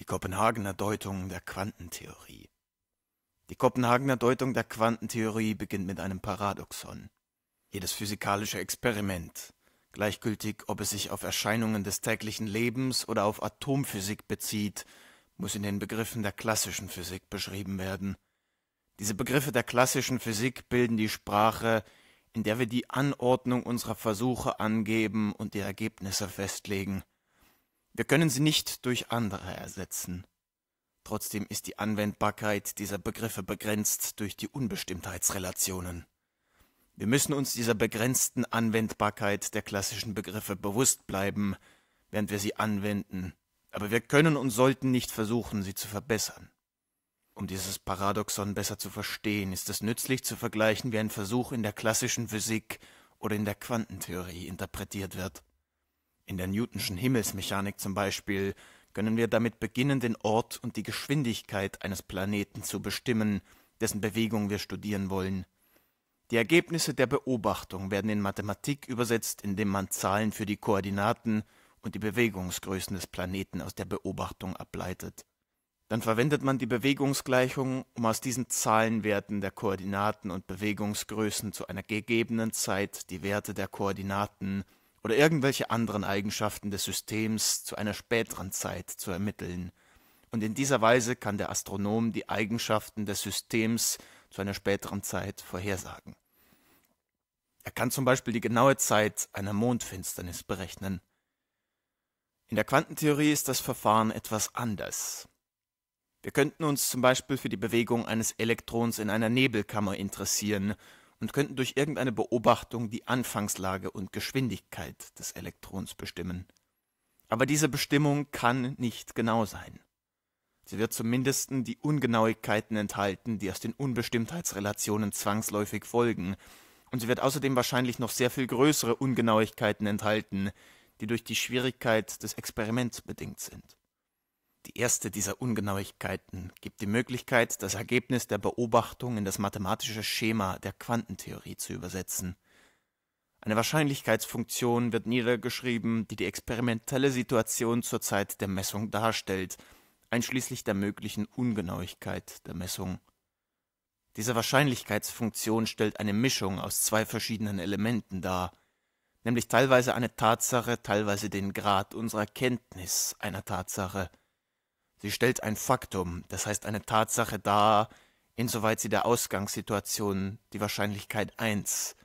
die Kopenhagener Deutung der Quantentheorie. Die Kopenhagener Deutung der Quantentheorie beginnt mit einem Paradoxon. Jedes physikalische Experiment, gleichgültig ob es sich auf Erscheinungen des täglichen Lebens oder auf Atomphysik bezieht, muss in den Begriffen der klassischen Physik beschrieben werden. Diese Begriffe der klassischen Physik bilden die Sprache, in der wir die Anordnung unserer Versuche angeben und die Ergebnisse festlegen. Wir können sie nicht durch andere ersetzen. Trotzdem ist die Anwendbarkeit dieser Begriffe begrenzt durch die Unbestimmtheitsrelationen. Wir müssen uns dieser begrenzten Anwendbarkeit der klassischen Begriffe bewusst bleiben, während wir sie anwenden, aber wir können und sollten nicht versuchen, sie zu verbessern. Um dieses Paradoxon besser zu verstehen, ist es nützlich zu vergleichen, wie ein Versuch in der klassischen Physik oder in der Quantentheorie interpretiert wird. In der Newtonschen Himmelsmechanik zum Beispiel können wir damit beginnen, den Ort und die Geschwindigkeit eines Planeten zu bestimmen, dessen Bewegung wir studieren wollen. Die Ergebnisse der Beobachtung werden in Mathematik übersetzt, indem man Zahlen für die Koordinaten und die Bewegungsgrößen des Planeten aus der Beobachtung ableitet. Dann verwendet man die Bewegungsgleichung, um aus diesen Zahlenwerten der Koordinaten und Bewegungsgrößen zu einer gegebenen Zeit die Werte der Koordinaten oder irgendwelche anderen Eigenschaften des Systems zu einer späteren Zeit zu ermitteln. Und in dieser Weise kann der Astronom die Eigenschaften des Systems zu einer späteren Zeit vorhersagen. Er kann zum Beispiel die genaue Zeit einer Mondfinsternis berechnen. In der Quantentheorie ist das Verfahren etwas anders. Wir könnten uns zum Beispiel für die Bewegung eines Elektrons in einer Nebelkammer interessieren und könnten durch irgendeine Beobachtung die Anfangslage und Geschwindigkeit des Elektrons bestimmen. Aber diese Bestimmung kann nicht genau sein. Sie wird zumindest die Ungenauigkeiten enthalten, die aus den Unbestimmtheitsrelationen zwangsläufig folgen, und sie wird außerdem wahrscheinlich noch sehr viel größere Ungenauigkeiten enthalten, die durch die Schwierigkeit des Experiments bedingt sind. Die erste dieser Ungenauigkeiten gibt die Möglichkeit, das Ergebnis der Beobachtung in das mathematische Schema der Quantentheorie zu übersetzen. Eine Wahrscheinlichkeitsfunktion wird niedergeschrieben, die die experimentelle Situation zur Zeit der Messung darstellt, einschließlich der möglichen Ungenauigkeit der Messung. Diese Wahrscheinlichkeitsfunktion stellt eine Mischung aus zwei verschiedenen Elementen dar, nämlich teilweise eine Tatsache, teilweise den Grad unserer Kenntnis einer Tatsache. Sie stellt ein Faktum, das heißt eine Tatsache dar, insoweit sie der Ausgangssituation die Wahrscheinlichkeit 1,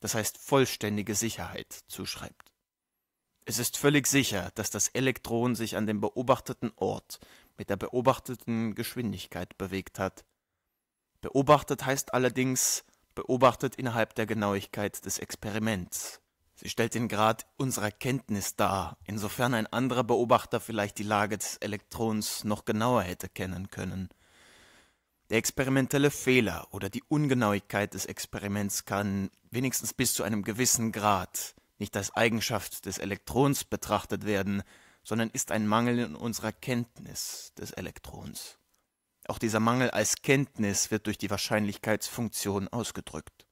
das heißt vollständige Sicherheit, zuschreibt. Es ist völlig sicher, dass das Elektron sich an dem beobachteten Ort mit der beobachteten Geschwindigkeit bewegt hat. Beobachtet heißt allerdings beobachtet innerhalb der Genauigkeit des Experiments. Sie stellt den Grad unserer Kenntnis dar, insofern ein anderer Beobachter vielleicht die Lage des Elektrons noch genauer hätte kennen können. Der experimentelle Fehler oder die Ungenauigkeit des Experiments kann wenigstens bis zu einem gewissen Grad nicht als Eigenschaft des Elektrons betrachtet werden, sondern ist ein Mangel in unserer Kenntnis des Elektrons. Auch dieser Mangel als Kenntnis wird durch die Wahrscheinlichkeitsfunktion ausgedrückt.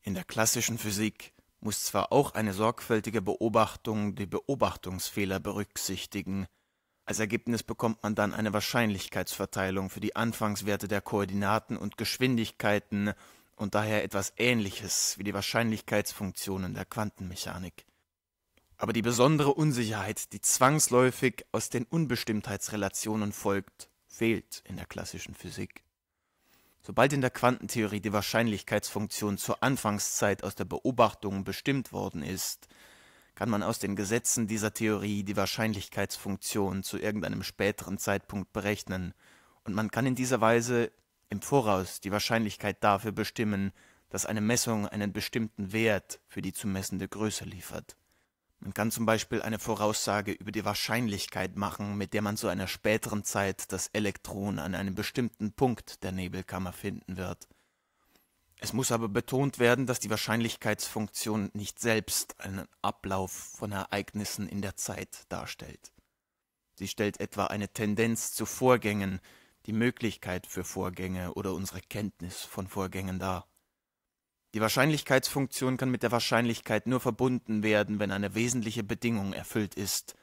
In der klassischen Physik muss zwar auch eine sorgfältige Beobachtung die Beobachtungsfehler berücksichtigen. Als Ergebnis bekommt man dann eine Wahrscheinlichkeitsverteilung für die Anfangswerte der Koordinaten und Geschwindigkeiten und daher etwas Ähnliches wie die Wahrscheinlichkeitsfunktionen der Quantenmechanik. Aber die besondere Unsicherheit, die zwangsläufig aus den Unbestimmtheitsrelationen folgt, fehlt in der klassischen Physik. Sobald in der Quantentheorie die Wahrscheinlichkeitsfunktion zur Anfangszeit aus der Beobachtung bestimmt worden ist, kann man aus den Gesetzen dieser Theorie die Wahrscheinlichkeitsfunktion zu irgendeinem späteren Zeitpunkt berechnen, und man kann in dieser Weise im Voraus die Wahrscheinlichkeit dafür bestimmen, dass eine Messung einen bestimmten Wert für die zu messende Größe liefert man kann zum Beispiel eine Voraussage über die Wahrscheinlichkeit machen, mit der man zu einer späteren Zeit das Elektron an einem bestimmten Punkt der Nebelkammer finden wird. Es muss aber betont werden, dass die Wahrscheinlichkeitsfunktion nicht selbst einen Ablauf von Ereignissen in der Zeit darstellt. Sie stellt etwa eine Tendenz zu Vorgängen, die Möglichkeit für Vorgänge oder unsere Kenntnis von Vorgängen dar. Die Wahrscheinlichkeitsfunktion kann mit der Wahrscheinlichkeit nur verbunden werden, wenn eine wesentliche Bedingung erfüllt ist.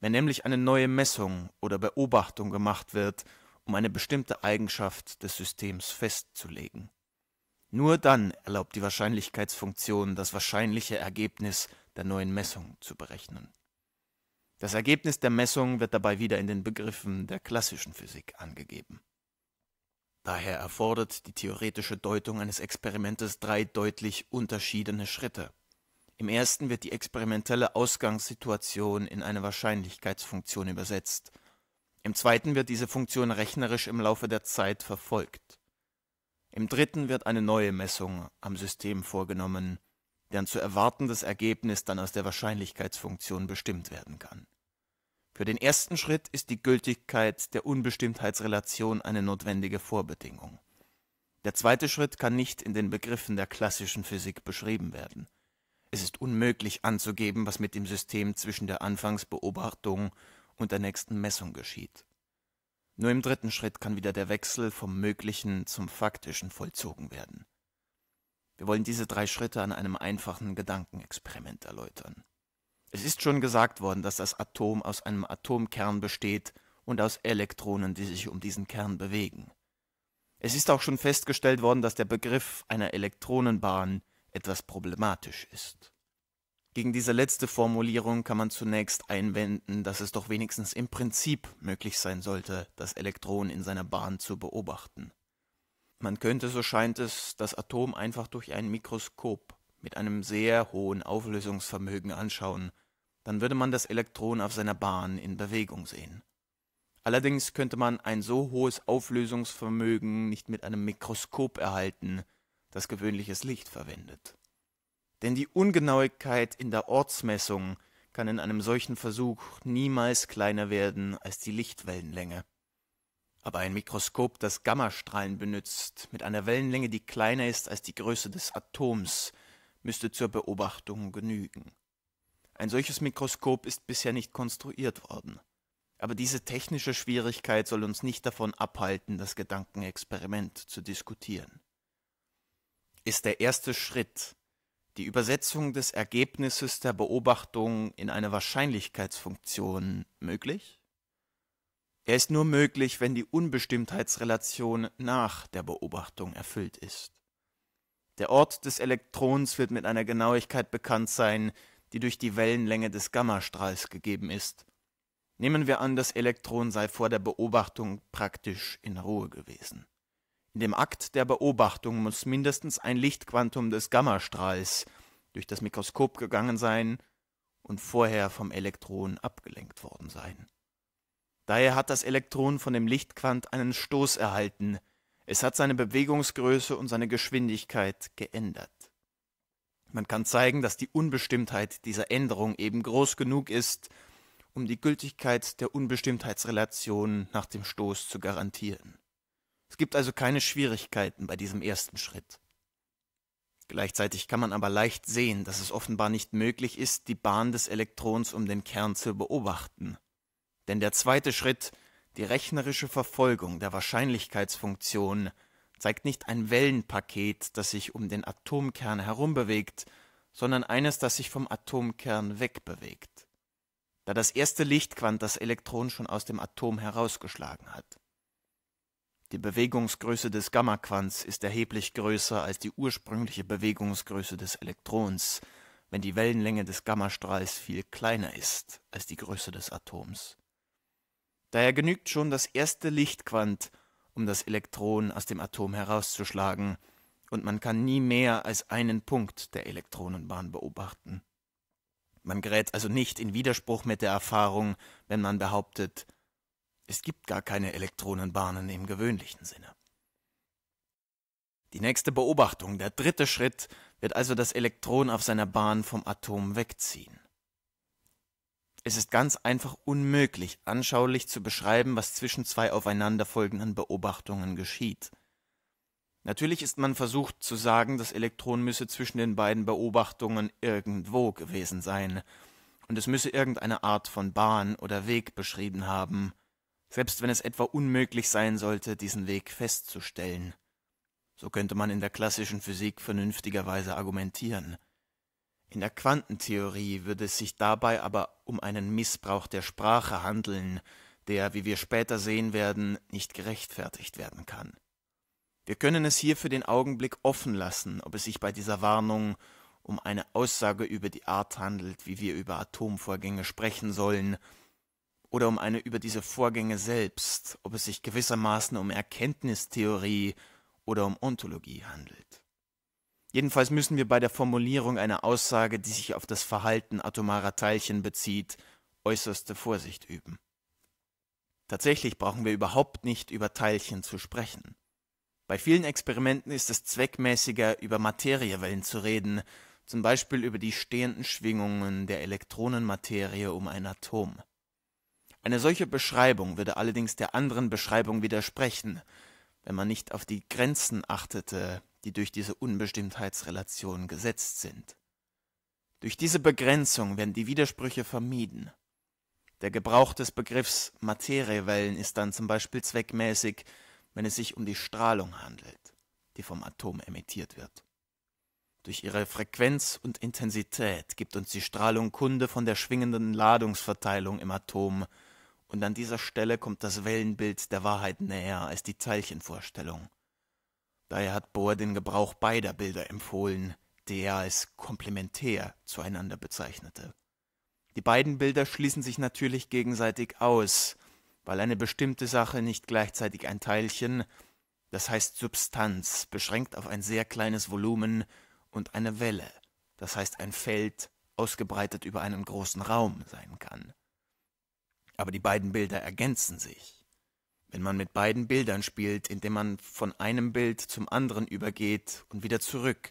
Wenn nämlich eine neue Messung oder Beobachtung gemacht wird, um eine bestimmte Eigenschaft des Systems festzulegen. Nur dann erlaubt die Wahrscheinlichkeitsfunktion, das wahrscheinliche Ergebnis der neuen Messung zu berechnen. Das Ergebnis der Messung wird dabei wieder in den Begriffen der klassischen Physik angegeben. Daher erfordert die theoretische Deutung eines Experimentes drei deutlich unterschiedene Schritte. Im ersten wird die experimentelle Ausgangssituation in eine Wahrscheinlichkeitsfunktion übersetzt. Im zweiten wird diese Funktion rechnerisch im Laufe der Zeit verfolgt. Im dritten wird eine neue Messung am System vorgenommen, deren zu erwartendes Ergebnis dann aus der Wahrscheinlichkeitsfunktion bestimmt werden kann. Für den ersten Schritt ist die Gültigkeit der Unbestimmtheitsrelation eine notwendige Vorbedingung. Der zweite Schritt kann nicht in den Begriffen der klassischen Physik beschrieben werden. Es ist unmöglich anzugeben, was mit dem System zwischen der Anfangsbeobachtung und der nächsten Messung geschieht. Nur im dritten Schritt kann wieder der Wechsel vom Möglichen zum Faktischen vollzogen werden. Wir wollen diese drei Schritte an einem einfachen Gedankenexperiment erläutern. Es ist schon gesagt worden, dass das Atom aus einem Atomkern besteht und aus Elektronen, die sich um diesen Kern bewegen. Es ist auch schon festgestellt worden, dass der Begriff einer Elektronenbahn etwas problematisch ist. Gegen diese letzte Formulierung kann man zunächst einwenden, dass es doch wenigstens im Prinzip möglich sein sollte, das Elektron in seiner Bahn zu beobachten. Man könnte, so scheint es, das Atom einfach durch ein Mikroskop mit einem sehr hohen Auflösungsvermögen anschauen dann würde man das Elektron auf seiner Bahn in Bewegung sehen. Allerdings könnte man ein so hohes Auflösungsvermögen nicht mit einem Mikroskop erhalten, das gewöhnliches Licht verwendet. Denn die Ungenauigkeit in der Ortsmessung kann in einem solchen Versuch niemals kleiner werden als die Lichtwellenlänge. Aber ein Mikroskop, das Gammastrahlen benutzt, mit einer Wellenlänge, die kleiner ist als die Größe des Atoms, müsste zur Beobachtung genügen. Ein solches Mikroskop ist bisher nicht konstruiert worden. Aber diese technische Schwierigkeit soll uns nicht davon abhalten, das Gedankenexperiment zu diskutieren. Ist der erste Schritt die Übersetzung des Ergebnisses der Beobachtung in eine Wahrscheinlichkeitsfunktion möglich? Er ist nur möglich, wenn die Unbestimmtheitsrelation nach der Beobachtung erfüllt ist. Der Ort des Elektrons wird mit einer Genauigkeit bekannt sein, die durch die Wellenlänge des Gammastrahls gegeben ist. Nehmen wir an, das Elektron sei vor der Beobachtung praktisch in Ruhe gewesen. In dem Akt der Beobachtung muss mindestens ein Lichtquantum des Gammastrahls durch das Mikroskop gegangen sein und vorher vom Elektron abgelenkt worden sein. Daher hat das Elektron von dem Lichtquant einen Stoß erhalten. Es hat seine Bewegungsgröße und seine Geschwindigkeit geändert. Man kann zeigen, dass die Unbestimmtheit dieser Änderung eben groß genug ist, um die Gültigkeit der Unbestimmtheitsrelation nach dem Stoß zu garantieren. Es gibt also keine Schwierigkeiten bei diesem ersten Schritt. Gleichzeitig kann man aber leicht sehen, dass es offenbar nicht möglich ist, die Bahn des Elektrons um den Kern zu beobachten. Denn der zweite Schritt, die rechnerische Verfolgung der Wahrscheinlichkeitsfunktion, zeigt nicht ein Wellenpaket, das sich um den Atomkern herum bewegt, sondern eines, das sich vom Atomkern wegbewegt, da das erste Lichtquant das Elektron schon aus dem Atom herausgeschlagen hat. Die Bewegungsgröße des Gammaquants ist erheblich größer als die ursprüngliche Bewegungsgröße des Elektrons, wenn die Wellenlänge des Gammastrahls viel kleiner ist als die Größe des Atoms. Daher genügt schon das erste Lichtquant, um das Elektron aus dem Atom herauszuschlagen, und man kann nie mehr als einen Punkt der Elektronenbahn beobachten. Man gerät also nicht in Widerspruch mit der Erfahrung, wenn man behauptet, es gibt gar keine Elektronenbahnen im gewöhnlichen Sinne. Die nächste Beobachtung, der dritte Schritt, wird also das Elektron auf seiner Bahn vom Atom wegziehen. Es ist ganz einfach unmöglich, anschaulich zu beschreiben, was zwischen zwei aufeinanderfolgenden Beobachtungen geschieht. Natürlich ist man versucht zu sagen, das Elektron müsse zwischen den beiden Beobachtungen irgendwo gewesen sein, und es müsse irgendeine Art von Bahn oder Weg beschrieben haben, selbst wenn es etwa unmöglich sein sollte, diesen Weg festzustellen. So könnte man in der klassischen Physik vernünftigerweise argumentieren. In der Quantentheorie würde es sich dabei aber um einen Missbrauch der Sprache handeln, der, wie wir später sehen werden, nicht gerechtfertigt werden kann. Wir können es hier für den Augenblick offen lassen, ob es sich bei dieser Warnung um eine Aussage über die Art handelt, wie wir über Atomvorgänge sprechen sollen, oder um eine über diese Vorgänge selbst, ob es sich gewissermaßen um Erkenntnistheorie oder um Ontologie handelt. Jedenfalls müssen wir bei der Formulierung einer Aussage, die sich auf das Verhalten atomarer Teilchen bezieht, äußerste Vorsicht üben. Tatsächlich brauchen wir überhaupt nicht über Teilchen zu sprechen. Bei vielen Experimenten ist es zweckmäßiger, über Materiewellen zu reden, zum Beispiel über die stehenden Schwingungen der Elektronenmaterie um ein Atom. Eine solche Beschreibung würde allerdings der anderen Beschreibung widersprechen, wenn man nicht auf die Grenzen achtete, die durch diese Unbestimmtheitsrelation gesetzt sind. Durch diese Begrenzung werden die Widersprüche vermieden. Der Gebrauch des Begriffs Materiewellen ist dann zum Beispiel zweckmäßig, wenn es sich um die Strahlung handelt, die vom Atom emittiert wird. Durch ihre Frequenz und Intensität gibt uns die Strahlung Kunde von der schwingenden Ladungsverteilung im Atom, und an dieser Stelle kommt das Wellenbild der Wahrheit näher als die Teilchenvorstellung, Daher hat Bohr den Gebrauch beider Bilder empfohlen, die er als komplementär zueinander bezeichnete. Die beiden Bilder schließen sich natürlich gegenseitig aus, weil eine bestimmte Sache nicht gleichzeitig ein Teilchen, das heißt Substanz, beschränkt auf ein sehr kleines Volumen und eine Welle, das heißt ein Feld, ausgebreitet über einen großen Raum sein kann. Aber die beiden Bilder ergänzen sich. Wenn man mit beiden Bildern spielt, indem man von einem Bild zum anderen übergeht und wieder zurück,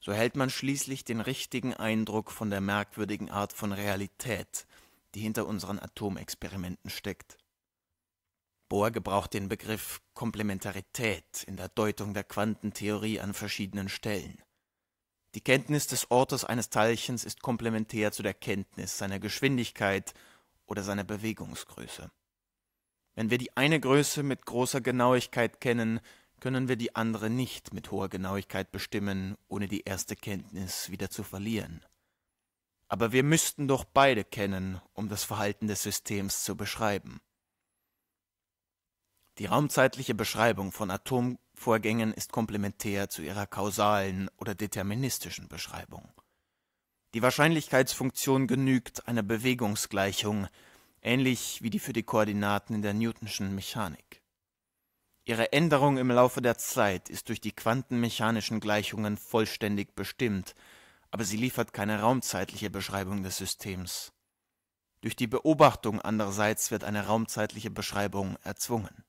so hält man schließlich den richtigen Eindruck von der merkwürdigen Art von Realität, die hinter unseren Atomexperimenten steckt. Bohr gebraucht den Begriff Komplementarität in der Deutung der Quantentheorie an verschiedenen Stellen. Die Kenntnis des Ortes eines Teilchens ist komplementär zu der Kenntnis seiner Geschwindigkeit oder seiner Bewegungsgröße. Wenn wir die eine Größe mit großer Genauigkeit kennen, können wir die andere nicht mit hoher Genauigkeit bestimmen, ohne die erste Kenntnis wieder zu verlieren. Aber wir müssten doch beide kennen, um das Verhalten des Systems zu beschreiben. Die raumzeitliche Beschreibung von Atomvorgängen ist komplementär zu ihrer kausalen oder deterministischen Beschreibung. Die Wahrscheinlichkeitsfunktion genügt einer Bewegungsgleichung, ähnlich wie die für die Koordinaten in der Newtonschen Mechanik. Ihre Änderung im Laufe der Zeit ist durch die quantenmechanischen Gleichungen vollständig bestimmt, aber sie liefert keine raumzeitliche Beschreibung des Systems. Durch die Beobachtung andererseits wird eine raumzeitliche Beschreibung erzwungen.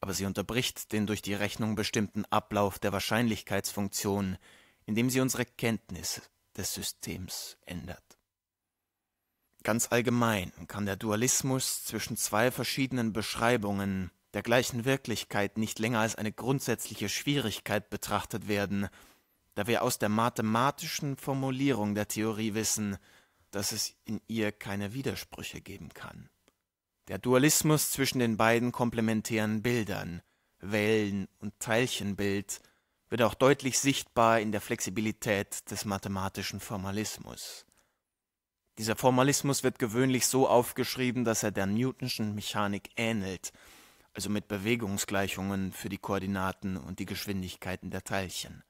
Aber sie unterbricht den durch die Rechnung bestimmten Ablauf der Wahrscheinlichkeitsfunktion, indem sie unsere Kenntnis des Systems ändert. Ganz allgemein kann der Dualismus zwischen zwei verschiedenen Beschreibungen der gleichen Wirklichkeit nicht länger als eine grundsätzliche Schwierigkeit betrachtet werden, da wir aus der mathematischen Formulierung der Theorie wissen, dass es in ihr keine Widersprüche geben kann. Der Dualismus zwischen den beiden komplementären Bildern, Wellen- und Teilchenbild, wird auch deutlich sichtbar in der Flexibilität des mathematischen Formalismus. Dieser Formalismus wird gewöhnlich so aufgeschrieben, dass er der Newtonschen Mechanik ähnelt, also mit Bewegungsgleichungen für die Koordinaten und die Geschwindigkeiten der Teilchen.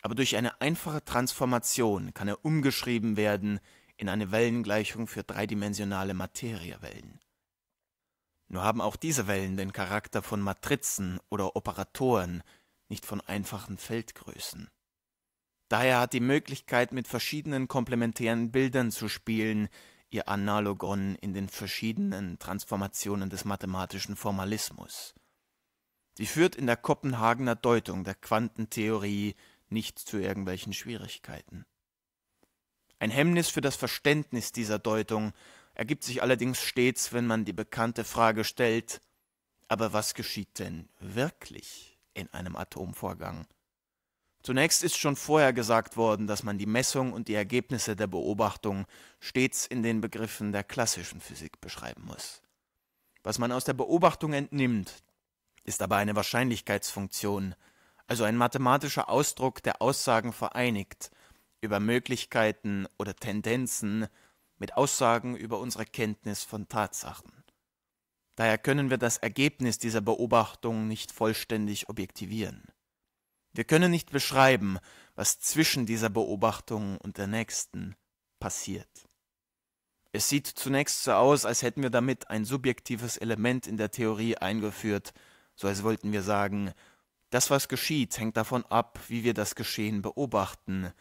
Aber durch eine einfache Transformation kann er umgeschrieben werden in eine Wellengleichung für dreidimensionale Materiewellen. Nur haben auch diese Wellen den Charakter von Matrizen oder Operatoren, nicht von einfachen Feldgrößen. Daher hat die Möglichkeit, mit verschiedenen komplementären Bildern zu spielen, ihr Analogon in den verschiedenen Transformationen des mathematischen Formalismus. Sie führt in der Kopenhagener Deutung der Quantentheorie nicht zu irgendwelchen Schwierigkeiten. Ein Hemmnis für das Verständnis dieser Deutung ergibt sich allerdings stets, wenn man die bekannte Frage stellt, aber was geschieht denn wirklich in einem Atomvorgang? Zunächst ist schon vorher gesagt worden, dass man die Messung und die Ergebnisse der Beobachtung stets in den Begriffen der klassischen Physik beschreiben muss. Was man aus der Beobachtung entnimmt, ist aber eine Wahrscheinlichkeitsfunktion, also ein mathematischer Ausdruck, der Aussagen vereinigt über Möglichkeiten oder Tendenzen mit Aussagen über unsere Kenntnis von Tatsachen. Daher können wir das Ergebnis dieser Beobachtung nicht vollständig objektivieren. Wir können nicht beschreiben, was zwischen dieser Beobachtung und der nächsten passiert. Es sieht zunächst so aus, als hätten wir damit ein subjektives Element in der Theorie eingeführt, so als wollten wir sagen, das, was geschieht, hängt davon ab, wie wir das Geschehen beobachten,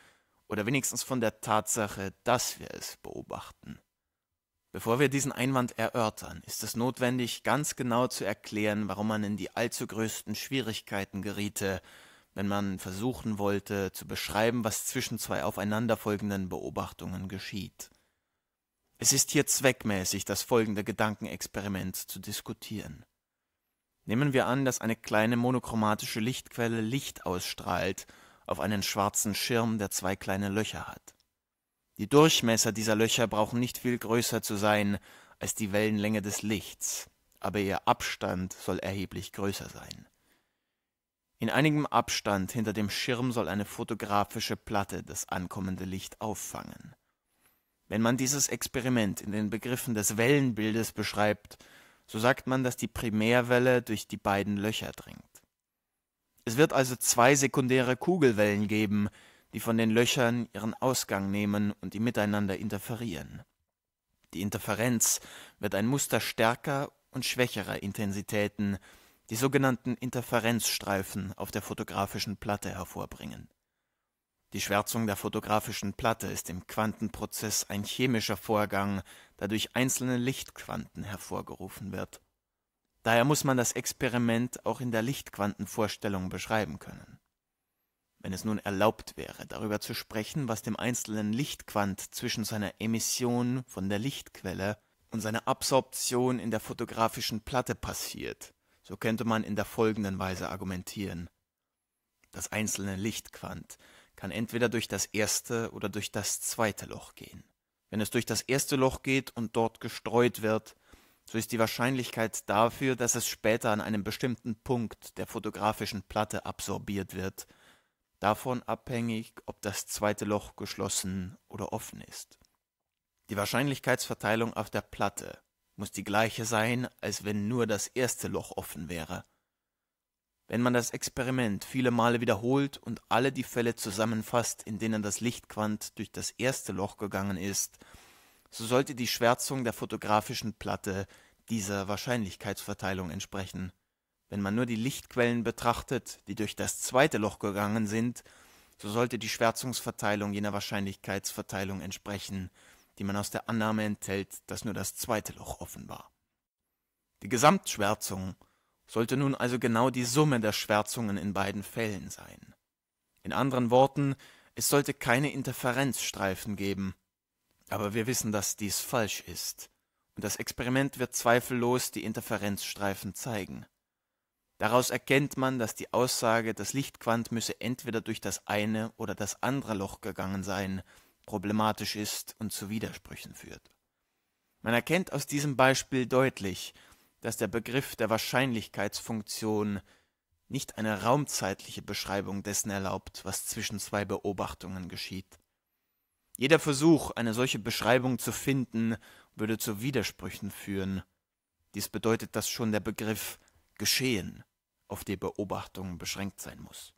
oder wenigstens von der Tatsache, dass wir es beobachten. Bevor wir diesen Einwand erörtern, ist es notwendig, ganz genau zu erklären, warum man in die allzu größten Schwierigkeiten geriete, wenn man versuchen wollte zu beschreiben, was zwischen zwei aufeinanderfolgenden Beobachtungen geschieht. Es ist hier zweckmäßig, das folgende Gedankenexperiment zu diskutieren. Nehmen wir an, dass eine kleine monochromatische Lichtquelle Licht ausstrahlt auf einen schwarzen Schirm, der zwei kleine Löcher hat. Die Durchmesser dieser Löcher brauchen nicht viel größer zu sein als die Wellenlänge des Lichts, aber ihr Abstand soll erheblich größer sein. In einigem Abstand hinter dem Schirm soll eine fotografische Platte das ankommende Licht auffangen. Wenn man dieses Experiment in den Begriffen des Wellenbildes beschreibt, so sagt man, dass die Primärwelle durch die beiden Löcher dringt. Es wird also zwei sekundäre Kugelwellen geben, die von den Löchern ihren Ausgang nehmen und die miteinander interferieren. Die Interferenz wird ein Muster stärker und schwächerer Intensitäten, die sogenannten Interferenzstreifen auf der fotografischen Platte hervorbringen. Die Schwärzung der fotografischen Platte ist im Quantenprozess ein chemischer Vorgang, der durch einzelne Lichtquanten hervorgerufen wird. Daher muss man das Experiment auch in der Lichtquantenvorstellung beschreiben können. Wenn es nun erlaubt wäre, darüber zu sprechen, was dem einzelnen Lichtquant zwischen seiner Emission von der Lichtquelle und seiner Absorption in der fotografischen Platte passiert, so könnte man in der folgenden Weise argumentieren. Das einzelne Lichtquant kann entweder durch das erste oder durch das zweite Loch gehen. Wenn es durch das erste Loch geht und dort gestreut wird, so ist die Wahrscheinlichkeit dafür, dass es später an einem bestimmten Punkt der fotografischen Platte absorbiert wird, davon abhängig, ob das zweite Loch geschlossen oder offen ist. Die Wahrscheinlichkeitsverteilung auf der Platte muss die gleiche sein, als wenn nur das erste Loch offen wäre. Wenn man das Experiment viele Male wiederholt und alle die Fälle zusammenfasst, in denen das Lichtquant durch das erste Loch gegangen ist, so sollte die Schwärzung der fotografischen Platte dieser Wahrscheinlichkeitsverteilung entsprechen. Wenn man nur die Lichtquellen betrachtet, die durch das zweite Loch gegangen sind, so sollte die Schwärzungsverteilung jener Wahrscheinlichkeitsverteilung entsprechen, die man aus der Annahme enthält, dass nur das zweite Loch offen war. Die Gesamtschwärzung sollte nun also genau die Summe der Schwärzungen in beiden Fällen sein. In anderen Worten, es sollte keine Interferenzstreifen geben. Aber wir wissen, dass dies falsch ist, und das Experiment wird zweifellos die Interferenzstreifen zeigen. Daraus erkennt man, dass die Aussage, das Lichtquant müsse entweder durch das eine oder das andere Loch gegangen sein, problematisch ist und zu Widersprüchen führt. Man erkennt aus diesem Beispiel deutlich, dass der Begriff der Wahrscheinlichkeitsfunktion nicht eine raumzeitliche Beschreibung dessen erlaubt, was zwischen zwei Beobachtungen geschieht. Jeder Versuch, eine solche Beschreibung zu finden, würde zu Widersprüchen führen. Dies bedeutet, dass schon der Begriff geschehen auf die Beobachtung beschränkt sein muss.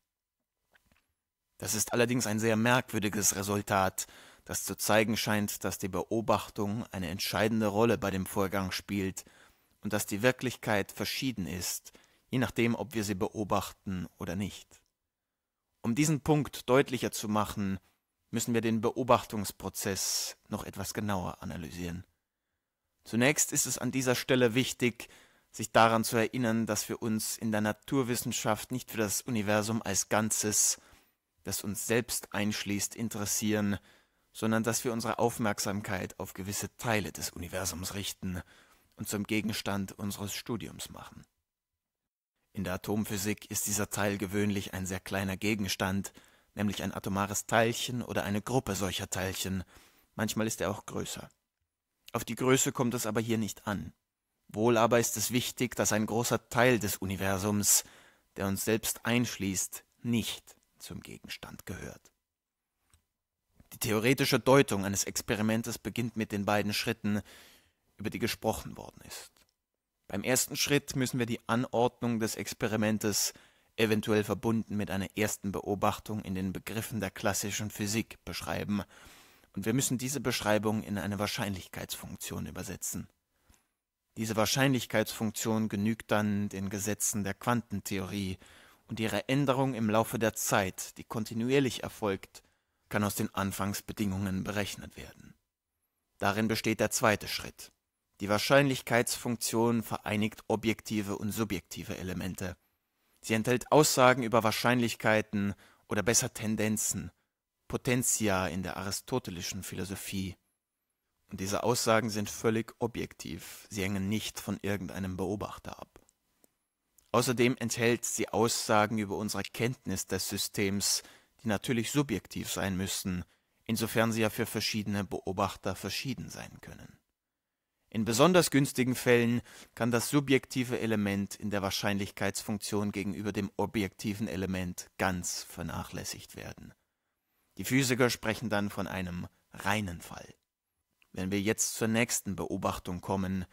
Das ist allerdings ein sehr merkwürdiges Resultat, das zu zeigen scheint, dass die Beobachtung eine entscheidende Rolle bei dem Vorgang spielt und dass die Wirklichkeit verschieden ist, je nachdem, ob wir sie beobachten oder nicht. Um diesen Punkt deutlicher zu machen, müssen wir den Beobachtungsprozess noch etwas genauer analysieren. Zunächst ist es an dieser Stelle wichtig, sich daran zu erinnern, dass wir uns in der Naturwissenschaft nicht für das Universum als Ganzes, das uns selbst einschließt, interessieren, sondern dass wir unsere Aufmerksamkeit auf gewisse Teile des Universums richten und zum Gegenstand unseres Studiums machen. In der Atomphysik ist dieser Teil gewöhnlich ein sehr kleiner Gegenstand, nämlich ein atomares Teilchen oder eine Gruppe solcher Teilchen, manchmal ist er auch größer. Auf die Größe kommt es aber hier nicht an. Wohl aber ist es wichtig, dass ein großer Teil des Universums, der uns selbst einschließt, nicht zum Gegenstand gehört. Die theoretische Deutung eines Experimentes beginnt mit den beiden Schritten, über die gesprochen worden ist. Beim ersten Schritt müssen wir die Anordnung des Experimentes eventuell verbunden mit einer ersten Beobachtung in den Begriffen der klassischen Physik beschreiben, und wir müssen diese Beschreibung in eine Wahrscheinlichkeitsfunktion übersetzen. Diese Wahrscheinlichkeitsfunktion genügt dann den Gesetzen der Quantentheorie und ihre Änderung im Laufe der Zeit, die kontinuierlich erfolgt, kann aus den Anfangsbedingungen berechnet werden. Darin besteht der zweite Schritt. Die Wahrscheinlichkeitsfunktion vereinigt objektive und subjektive Elemente. Sie enthält Aussagen über Wahrscheinlichkeiten oder besser Tendenzen, Potentia in der aristotelischen Philosophie. Und diese Aussagen sind völlig objektiv, sie hängen nicht von irgendeinem Beobachter ab. Außerdem enthält sie Aussagen über unsere Kenntnis des Systems, die natürlich subjektiv sein müssen, insofern sie ja für verschiedene Beobachter verschieden sein können. In besonders günstigen Fällen kann das subjektive Element in der Wahrscheinlichkeitsfunktion gegenüber dem objektiven Element ganz vernachlässigt werden. Die Physiker sprechen dann von einem reinen Fall. Wenn wir jetzt zur nächsten Beobachtung kommen,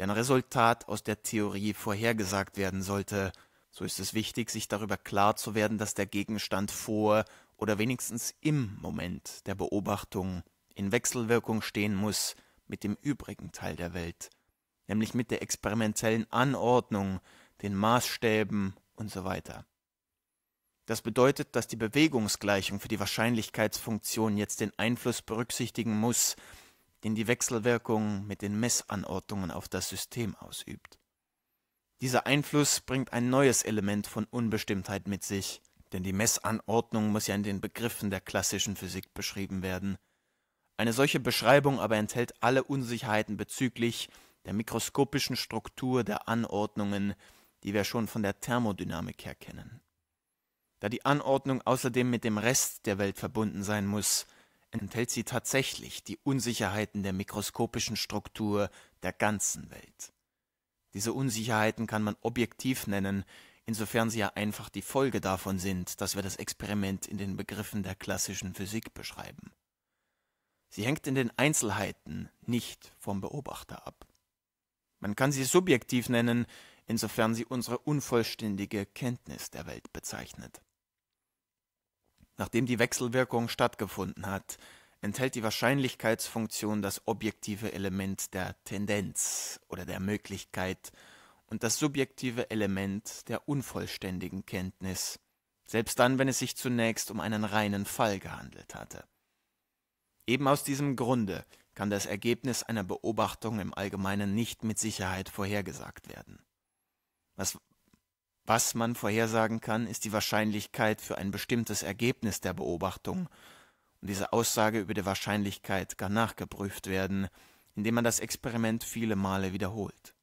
deren Resultat aus der Theorie vorhergesagt werden sollte, so ist es wichtig, sich darüber klar zu werden, dass der Gegenstand vor oder wenigstens im Moment der Beobachtung in Wechselwirkung stehen muss mit dem übrigen Teil der Welt, nämlich mit der experimentellen Anordnung, den Maßstäben und so weiter. Das bedeutet, dass die Bewegungsgleichung für die Wahrscheinlichkeitsfunktion jetzt den Einfluss berücksichtigen muss, den die Wechselwirkung mit den Messanordnungen auf das System ausübt. Dieser Einfluss bringt ein neues Element von Unbestimmtheit mit sich, denn die Messanordnung muss ja in den Begriffen der klassischen Physik beschrieben werden. Eine solche Beschreibung aber enthält alle Unsicherheiten bezüglich der mikroskopischen Struktur der Anordnungen, die wir schon von der Thermodynamik her kennen. Da die Anordnung außerdem mit dem Rest der Welt verbunden sein muss, enthält sie tatsächlich die Unsicherheiten der mikroskopischen Struktur der ganzen Welt. Diese Unsicherheiten kann man objektiv nennen, insofern sie ja einfach die Folge davon sind, dass wir das Experiment in den Begriffen der klassischen Physik beschreiben. Sie hängt in den Einzelheiten nicht vom Beobachter ab. Man kann sie subjektiv nennen, insofern sie unsere unvollständige Kenntnis der Welt bezeichnet nachdem die Wechselwirkung stattgefunden hat, enthält die Wahrscheinlichkeitsfunktion das objektive Element der Tendenz oder der Möglichkeit und das subjektive Element der unvollständigen Kenntnis, selbst dann, wenn es sich zunächst um einen reinen Fall gehandelt hatte. Eben aus diesem Grunde kann das Ergebnis einer Beobachtung im Allgemeinen nicht mit Sicherheit vorhergesagt werden. Was was man vorhersagen kann, ist die Wahrscheinlichkeit für ein bestimmtes Ergebnis der Beobachtung. Und diese Aussage über die Wahrscheinlichkeit kann nachgeprüft werden, indem man das Experiment viele Male wiederholt.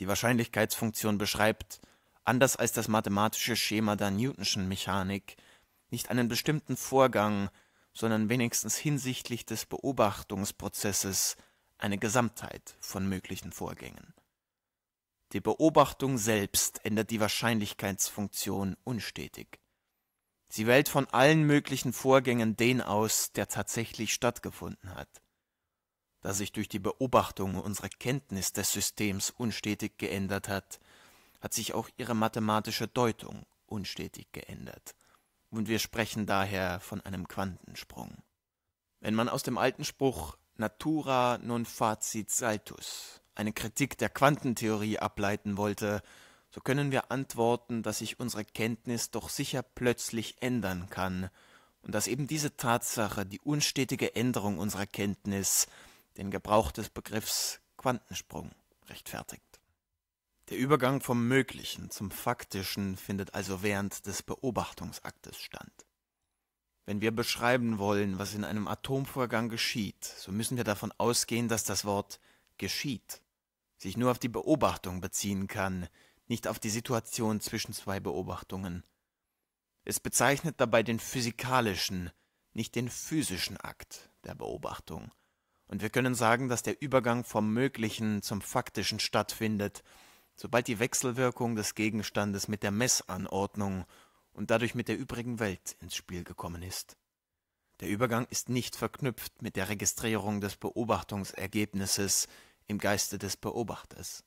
Die Wahrscheinlichkeitsfunktion beschreibt, anders als das mathematische Schema der Newtonschen Mechanik, nicht einen bestimmten Vorgang, sondern wenigstens hinsichtlich des Beobachtungsprozesses eine Gesamtheit von möglichen Vorgängen. Die Beobachtung selbst ändert die Wahrscheinlichkeitsfunktion unstetig. Sie wählt von allen möglichen Vorgängen den aus, der tatsächlich stattgefunden hat. Da sich durch die Beobachtung unsere Kenntnis des Systems unstetig geändert hat, hat sich auch ihre mathematische Deutung unstetig geändert. Und wir sprechen daher von einem Quantensprung. Wenn man aus dem alten Spruch Natura non facit saltus eine Kritik der Quantentheorie ableiten wollte, so können wir antworten, dass sich unsere Kenntnis doch sicher plötzlich ändern kann und dass eben diese Tatsache die unstetige Änderung unserer Kenntnis den Gebrauch des Begriffs Quantensprung rechtfertigt. Der Übergang vom Möglichen zum Faktischen findet also während des Beobachtungsaktes statt. Wenn wir beschreiben wollen, was in einem Atomvorgang geschieht, so müssen wir davon ausgehen, dass das Wort geschieht sich nur auf die Beobachtung beziehen kann, nicht auf die Situation zwischen zwei Beobachtungen. Es bezeichnet dabei den physikalischen, nicht den physischen Akt der Beobachtung. Und wir können sagen, dass der Übergang vom Möglichen zum Faktischen stattfindet, sobald die Wechselwirkung des Gegenstandes mit der Messanordnung und dadurch mit der übrigen Welt ins Spiel gekommen ist. Der Übergang ist nicht verknüpft mit der Registrierung des Beobachtungsergebnisses, im Geiste des Beobachters.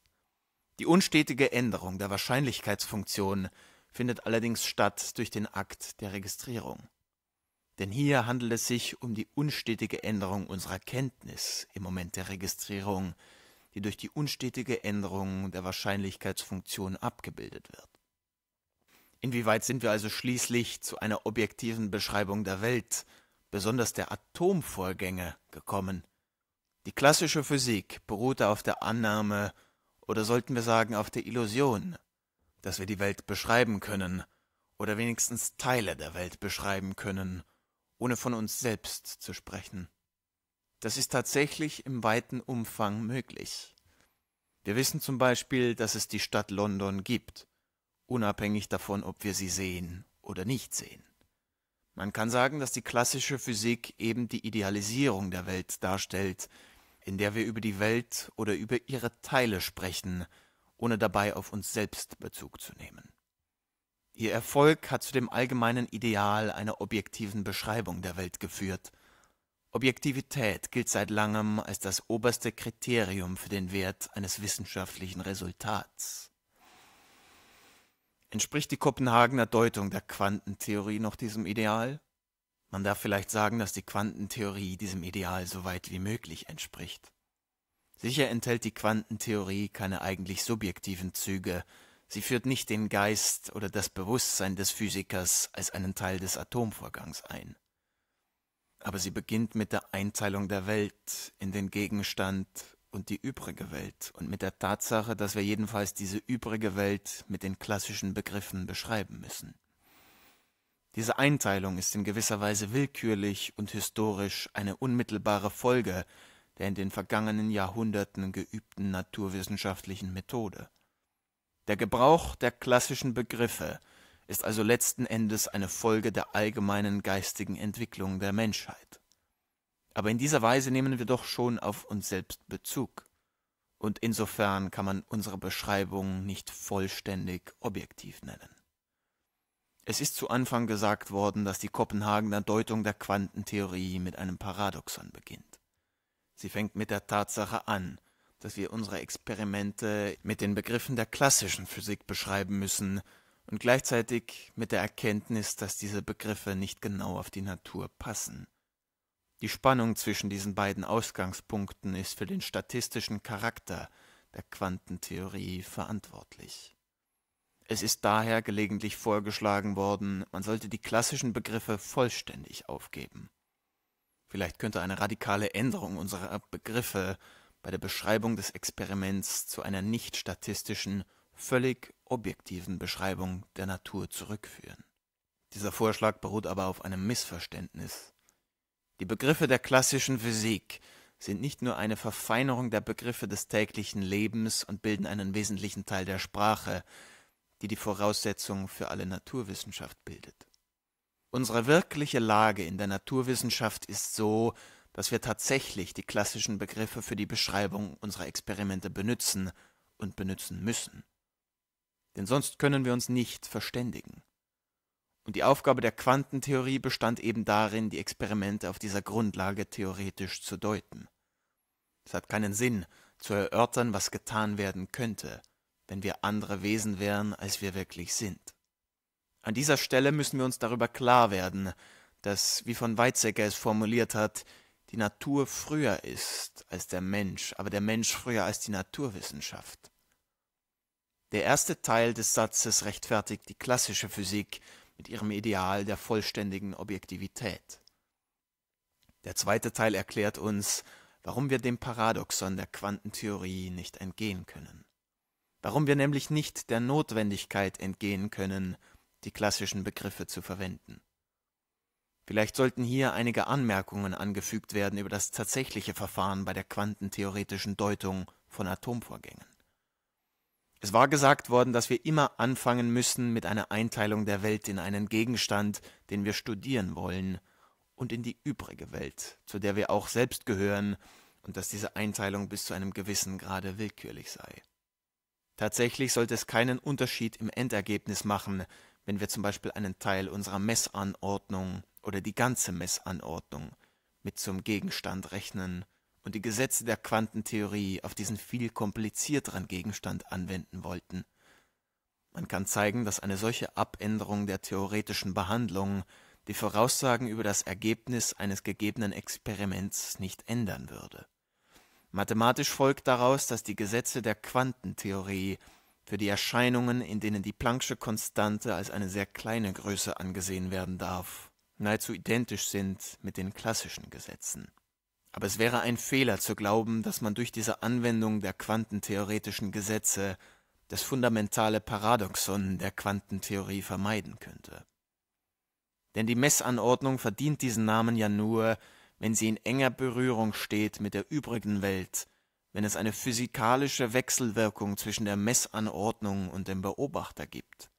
Die unstetige Änderung der Wahrscheinlichkeitsfunktion findet allerdings statt durch den Akt der Registrierung. Denn hier handelt es sich um die unstetige Änderung unserer Kenntnis im Moment der Registrierung, die durch die unstetige Änderung der Wahrscheinlichkeitsfunktion abgebildet wird. Inwieweit sind wir also schließlich zu einer objektiven Beschreibung der Welt, besonders der Atomvorgänge, gekommen? Die klassische Physik beruhte auf der Annahme, oder sollten wir sagen auf der Illusion, dass wir die Welt beschreiben können, oder wenigstens Teile der Welt beschreiben können, ohne von uns selbst zu sprechen. Das ist tatsächlich im weiten Umfang möglich. Wir wissen zum Beispiel, dass es die Stadt London gibt, unabhängig davon, ob wir sie sehen oder nicht sehen. Man kann sagen, dass die klassische Physik eben die Idealisierung der Welt darstellt, in der wir über die Welt oder über ihre Teile sprechen, ohne dabei auf uns selbst Bezug zu nehmen. Ihr Erfolg hat zu dem allgemeinen Ideal einer objektiven Beschreibung der Welt geführt. Objektivität gilt seit langem als das oberste Kriterium für den Wert eines wissenschaftlichen Resultats. Entspricht die Kopenhagener Deutung der Quantentheorie noch diesem Ideal? Man darf vielleicht sagen, dass die Quantentheorie diesem Ideal so weit wie möglich entspricht. Sicher enthält die Quantentheorie keine eigentlich subjektiven Züge, sie führt nicht den Geist oder das Bewusstsein des Physikers als einen Teil des Atomvorgangs ein. Aber sie beginnt mit der Einteilung der Welt in den Gegenstand und die übrige Welt und mit der Tatsache, dass wir jedenfalls diese übrige Welt mit den klassischen Begriffen beschreiben müssen. Diese Einteilung ist in gewisser Weise willkürlich und historisch eine unmittelbare Folge der in den vergangenen Jahrhunderten geübten naturwissenschaftlichen Methode. Der Gebrauch der klassischen Begriffe ist also letzten Endes eine Folge der allgemeinen geistigen Entwicklung der Menschheit. Aber in dieser Weise nehmen wir doch schon auf uns selbst Bezug, und insofern kann man unsere Beschreibung nicht vollständig objektiv nennen. Es ist zu Anfang gesagt worden, dass die Kopenhagener Deutung der Quantentheorie mit einem Paradoxon beginnt. Sie fängt mit der Tatsache an, dass wir unsere Experimente mit den Begriffen der klassischen Physik beschreiben müssen und gleichzeitig mit der Erkenntnis, dass diese Begriffe nicht genau auf die Natur passen. Die Spannung zwischen diesen beiden Ausgangspunkten ist für den statistischen Charakter der Quantentheorie verantwortlich. Es ist daher gelegentlich vorgeschlagen worden, man sollte die klassischen Begriffe vollständig aufgeben. Vielleicht könnte eine radikale Änderung unserer Begriffe bei der Beschreibung des Experiments zu einer nicht statistischen, völlig objektiven Beschreibung der Natur zurückführen. Dieser Vorschlag beruht aber auf einem Missverständnis. Die Begriffe der klassischen Physik sind nicht nur eine Verfeinerung der Begriffe des täglichen Lebens und bilden einen wesentlichen Teil der Sprache, die die Voraussetzung für alle Naturwissenschaft bildet. Unsere wirkliche Lage in der Naturwissenschaft ist so, dass wir tatsächlich die klassischen Begriffe für die Beschreibung unserer Experimente benützen und benützen müssen. Denn sonst können wir uns nicht verständigen. Und die Aufgabe der Quantentheorie bestand eben darin, die Experimente auf dieser Grundlage theoretisch zu deuten. Es hat keinen Sinn, zu erörtern, was getan werden könnte wenn wir andere Wesen wären, als wir wirklich sind. An dieser Stelle müssen wir uns darüber klar werden, dass, wie von Weizsäcker es formuliert hat, die Natur früher ist als der Mensch, aber der Mensch früher als die Naturwissenschaft. Der erste Teil des Satzes rechtfertigt die klassische Physik mit ihrem Ideal der vollständigen Objektivität. Der zweite Teil erklärt uns, warum wir dem Paradoxon der Quantentheorie nicht entgehen können warum wir nämlich nicht der Notwendigkeit entgehen können, die klassischen Begriffe zu verwenden. Vielleicht sollten hier einige Anmerkungen angefügt werden über das tatsächliche Verfahren bei der quantentheoretischen Deutung von Atomvorgängen. Es war gesagt worden, dass wir immer anfangen müssen mit einer Einteilung der Welt in einen Gegenstand, den wir studieren wollen, und in die übrige Welt, zu der wir auch selbst gehören, und dass diese Einteilung bis zu einem gewissen Grade willkürlich sei. Tatsächlich sollte es keinen Unterschied im Endergebnis machen, wenn wir zum Beispiel einen Teil unserer Messanordnung oder die ganze Messanordnung mit zum Gegenstand rechnen und die Gesetze der Quantentheorie auf diesen viel komplizierteren Gegenstand anwenden wollten. Man kann zeigen, dass eine solche Abänderung der theoretischen Behandlung die Voraussagen über das Ergebnis eines gegebenen Experiments nicht ändern würde Mathematisch folgt daraus, dass die Gesetze der Quantentheorie für die Erscheinungen, in denen die Plancksche Konstante als eine sehr kleine Größe angesehen werden darf, nahezu identisch sind mit den klassischen Gesetzen. Aber es wäre ein Fehler zu glauben, dass man durch diese Anwendung der quantentheoretischen Gesetze das fundamentale Paradoxon der Quantentheorie vermeiden könnte. Denn die Messanordnung verdient diesen Namen ja nur, wenn sie in enger Berührung steht mit der übrigen Welt, wenn es eine physikalische Wechselwirkung zwischen der Messanordnung und dem Beobachter gibt.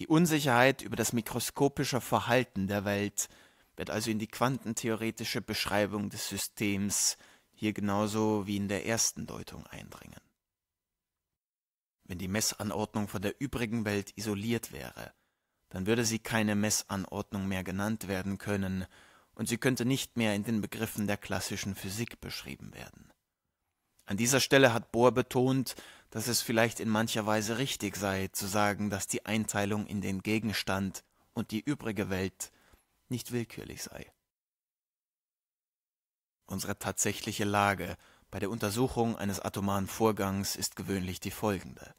Die Unsicherheit über das mikroskopische Verhalten der Welt wird also in die quantentheoretische Beschreibung des Systems hier genauso wie in der ersten Deutung eindringen. Wenn die Messanordnung von der übrigen Welt isoliert wäre, dann würde sie keine Messanordnung mehr genannt werden können, und sie könnte nicht mehr in den Begriffen der klassischen Physik beschrieben werden. An dieser Stelle hat Bohr betont, dass es vielleicht in mancher Weise richtig sei, zu sagen, dass die Einteilung in den Gegenstand und die übrige Welt nicht willkürlich sei. Unsere tatsächliche Lage bei der Untersuchung eines atomaren Vorgangs ist gewöhnlich die folgende.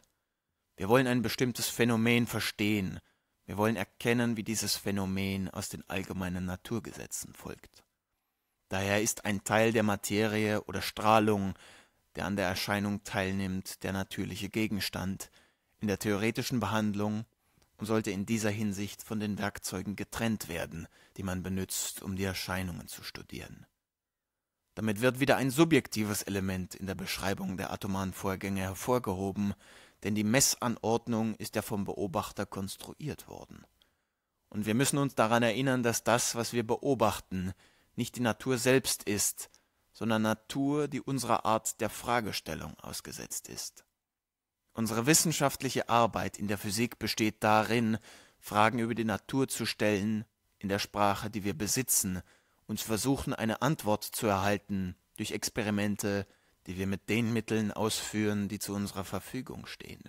Wir wollen ein bestimmtes Phänomen verstehen, wir wollen erkennen, wie dieses Phänomen aus den allgemeinen Naturgesetzen folgt. Daher ist ein Teil der Materie oder Strahlung, der an der Erscheinung teilnimmt, der natürliche Gegenstand in der theoretischen Behandlung und sollte in dieser Hinsicht von den Werkzeugen getrennt werden, die man benutzt, um die Erscheinungen zu studieren. Damit wird wieder ein subjektives Element in der Beschreibung der atomaren Vorgänge hervorgehoben, denn die Messanordnung ist ja vom Beobachter konstruiert worden. Und wir müssen uns daran erinnern, dass das, was wir beobachten, nicht die Natur selbst ist, sondern Natur, die unserer Art der Fragestellung ausgesetzt ist. Unsere wissenschaftliche Arbeit in der Physik besteht darin, Fragen über die Natur zu stellen, in der Sprache, die wir besitzen, und zu versuchen, eine Antwort zu erhalten durch Experimente, die wir mit den Mitteln ausführen, die zu unserer Verfügung stehen.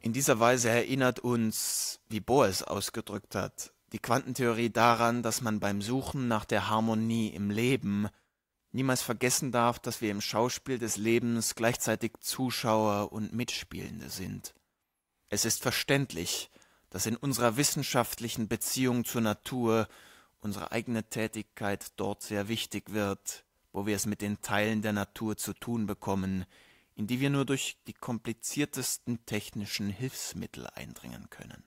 In dieser Weise erinnert uns, wie Bohr es ausgedrückt hat, die Quantentheorie daran, dass man beim Suchen nach der Harmonie im Leben niemals vergessen darf, dass wir im Schauspiel des Lebens gleichzeitig Zuschauer und Mitspielende sind. Es ist verständlich, dass in unserer wissenschaftlichen Beziehung zur Natur unsere eigene Tätigkeit dort sehr wichtig wird, wo wir es mit den Teilen der Natur zu tun bekommen, in die wir nur durch die kompliziertesten technischen Hilfsmittel eindringen können